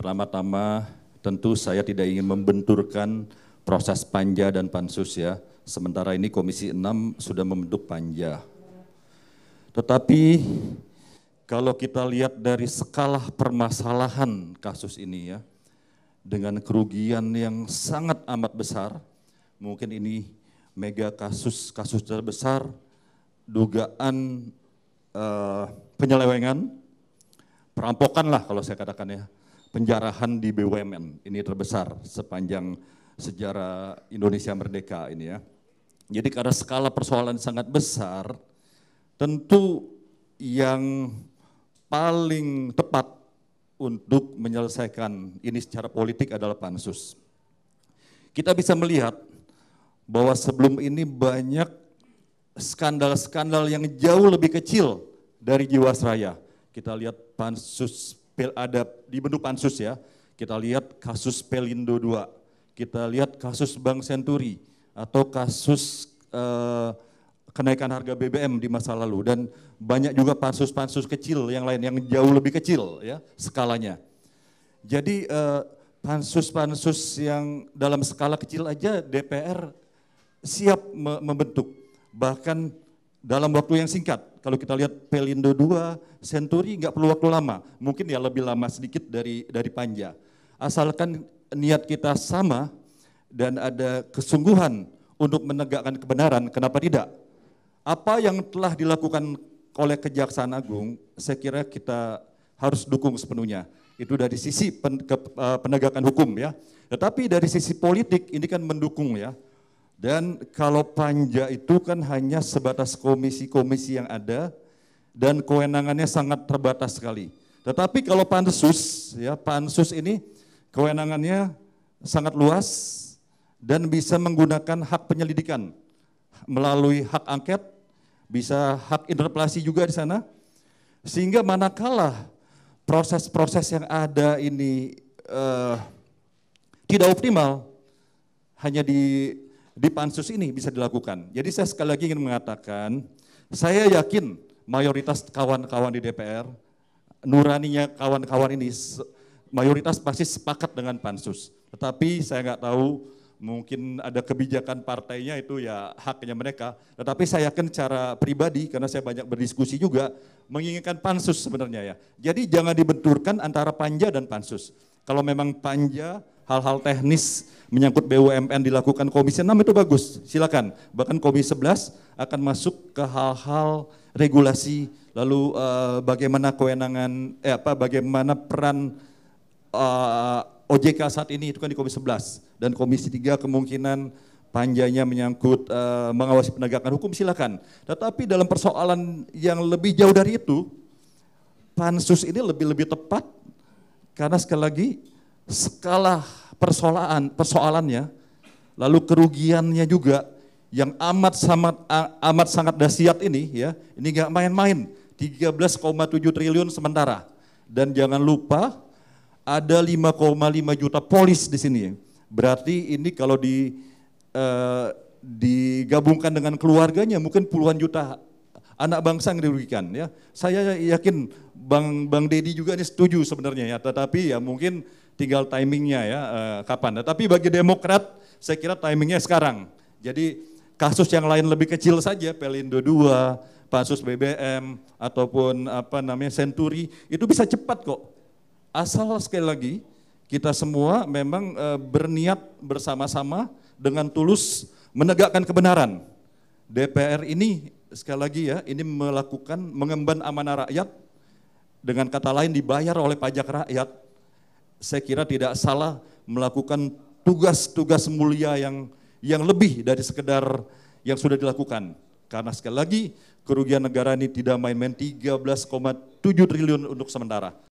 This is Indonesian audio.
Pertama-tama tentu saya tidak ingin membenturkan proses panja dan pansus ya. Sementara ini Komisi 6 sudah membentuk panja. Tetapi kalau kita lihat dari skala permasalahan kasus ini ya, dengan kerugian yang sangat amat besar, mungkin ini mega kasus-kasus terbesar, dugaan uh, penyelewengan, perampokan lah kalau saya katakan ya, penjarahan di BUMN. Ini terbesar sepanjang sejarah Indonesia merdeka ini ya. Jadi karena skala persoalan sangat besar, tentu yang paling tepat untuk menyelesaikan ini secara politik adalah pansus. Kita bisa melihat bahwa sebelum ini banyak skandal-skandal yang jauh lebih kecil dari Jiwasraya. Kita lihat pansus ada di bentuk pansus ya. Kita lihat kasus Pelindo 2, kita lihat kasus Bank Senturi atau kasus eh, kenaikan harga BBM di masa lalu dan banyak juga pansus-pansus kecil yang lain yang jauh lebih kecil ya skalanya. Jadi pansus eh, pansus-pansus yang dalam skala kecil aja DPR siap membentuk bahkan dalam waktu yang singkat. Kalau kita lihat Pelindo 2, Century nggak perlu waktu lama, mungkin ya lebih lama sedikit dari dari Panja. Asalkan niat kita sama dan ada kesungguhan untuk menegakkan kebenaran, kenapa tidak? Apa yang telah dilakukan oleh Kejaksaan Agung, saya kira kita harus dukung sepenuhnya. Itu dari sisi pen, ke, eh, penegakan hukum ya. Tetapi dari sisi politik ini kan mendukung ya dan kalau panja itu kan hanya sebatas komisi-komisi yang ada dan kewenangannya sangat terbatas sekali. Tetapi kalau pansus, ya pansus ini kewenangannya sangat luas dan bisa menggunakan hak penyelidikan melalui hak angket, bisa hak interpelasi juga di sana. Sehingga manakala proses-proses yang ada ini uh, tidak optimal, hanya di di pansus ini bisa dilakukan. Jadi saya sekali lagi ingin mengatakan, saya yakin mayoritas kawan-kawan di DPR, nuraninya kawan-kawan ini, mayoritas pasti sepakat dengan pansus. Tetapi saya nggak tahu mungkin ada kebijakan partainya itu ya haknya mereka. Tetapi saya yakin cara pribadi, karena saya banyak berdiskusi juga, menginginkan pansus sebenarnya ya. Jadi jangan dibenturkan antara panja dan pansus. Kalau memang panja hal-hal teknis menyangkut BUMN dilakukan Komisi 6 itu bagus, silakan. Bahkan Komisi 11 akan masuk ke hal-hal regulasi lalu uh, bagaimana kewenangan eh apa bagaimana peran uh, eh, OJK saat ini itu kan di Komisi 11 dan Komisi 3 kemungkinan panjangnya menyangkut uh, mengawasi penegakan hukum silakan. Tetapi dalam persoalan yang lebih jauh dari itu pansus ini lebih-lebih tepat karena sekali lagi skala persoalan persoalannya, lalu kerugiannya juga yang amat sangat amat sangat dahsyat ini ya. Ini nggak main-main. 13,7 triliun sementara. Dan jangan lupa ada 5,5 juta polis di sini. Berarti ini kalau di eh, digabungkan dengan keluarganya mungkin puluhan juta anak bangsa yang dirugikan ya. Saya yakin Bang Bang Dedi juga ini setuju sebenarnya ya, tetapi ya mungkin tinggal timingnya ya eh, kapan. Tapi bagi Demokrat saya kira timingnya sekarang. Jadi kasus yang lain lebih kecil saja, Pelindo 2, pansus BBM ataupun apa namanya Century itu bisa cepat kok. Asal sekali lagi kita semua memang eh, berniat bersama-sama dengan tulus menegakkan kebenaran. DPR ini sekali lagi ya, ini melakukan mengemban amanah rakyat dengan kata lain dibayar oleh pajak rakyat, saya kira tidak salah melakukan tugas-tugas mulia yang yang lebih dari sekedar yang sudah dilakukan. Karena sekali lagi kerugian negara ini tidak main-main 13,7 triliun untuk sementara.